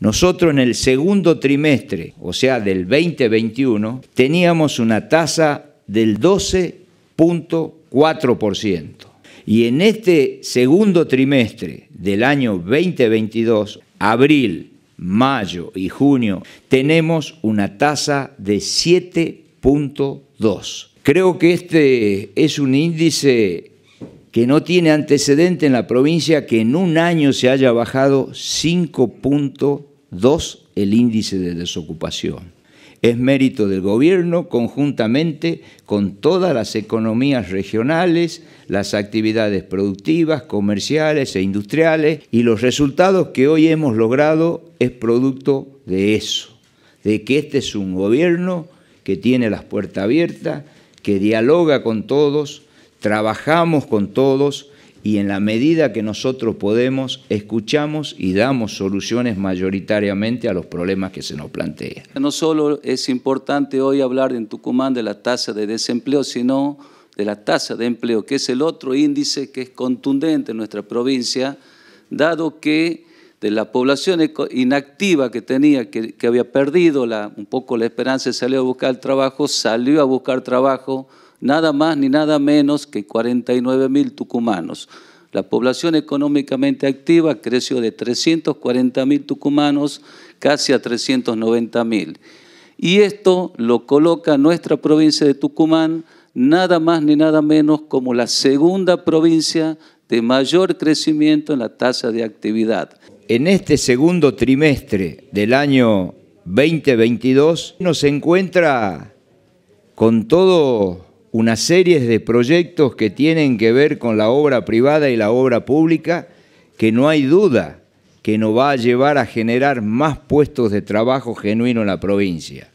Nosotros en el segundo trimestre, o sea, del 2021, teníamos una tasa del 12.4%. Y en este segundo trimestre del año 2022, abril, mayo y junio, tenemos una tasa de 7.2. Creo que este es un índice que no tiene antecedente en la provincia que en un año se haya bajado 5 Dos, el índice de desocupación. Es mérito del gobierno conjuntamente con todas las economías regionales, las actividades productivas, comerciales e industriales y los resultados que hoy hemos logrado es producto de eso, de que este es un gobierno que tiene las puertas abiertas, que dialoga con todos, trabajamos con todos, y en la medida que nosotros podemos, escuchamos y damos soluciones mayoritariamente a los problemas que se nos plantean. No solo es importante hoy hablar en Tucumán de la tasa de desempleo, sino de la tasa de empleo, que es el otro índice que es contundente en nuestra provincia, dado que de la población inactiva que tenía, que, había perdido un poco la esperanza de salir a buscar trabajo, salió a buscar trabajo, nada más ni nada menos que 49.000 mil tucumanos. La población económicamente activa creció de 340.000 tucumanos casi a 390 mil. Y esto lo coloca nuestra provincia de Tucumán nada más ni nada menos como la segunda provincia de mayor crecimiento en la tasa de actividad. En este segundo trimestre del año 2022 nos encuentra con todo una serie de proyectos que tienen que ver con la obra privada y la obra pública, que no hay duda que nos va a llevar a generar más puestos de trabajo genuino en la provincia.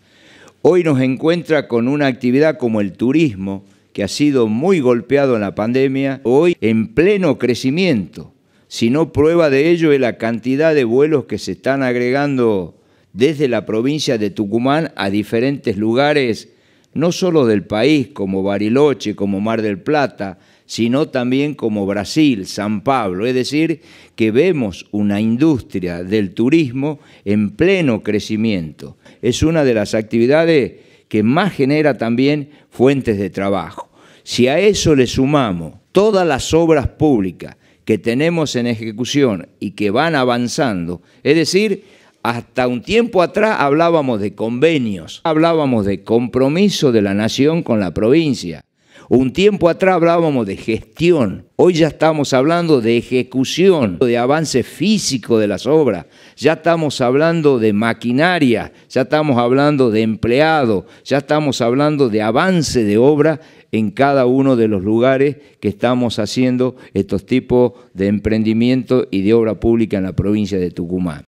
Hoy nos encuentra con una actividad como el turismo, que ha sido muy golpeado en la pandemia, hoy en pleno crecimiento. Si no prueba de ello es la cantidad de vuelos que se están agregando desde la provincia de Tucumán a diferentes lugares no solo del país como Bariloche, como Mar del Plata, sino también como Brasil, San Pablo. Es decir, que vemos una industria del turismo en pleno crecimiento. Es una de las actividades que más genera también fuentes de trabajo. Si a eso le sumamos todas las obras públicas que tenemos en ejecución y que van avanzando, es decir, hasta un tiempo atrás hablábamos de convenios, hablábamos de compromiso de la nación con la provincia. Un tiempo atrás hablábamos de gestión, hoy ya estamos hablando de ejecución, de avance físico de las obras, ya estamos hablando de maquinaria, ya estamos hablando de empleado, ya estamos hablando de avance de obra en cada uno de los lugares que estamos haciendo estos tipos de emprendimiento y de obra pública en la provincia de Tucumán.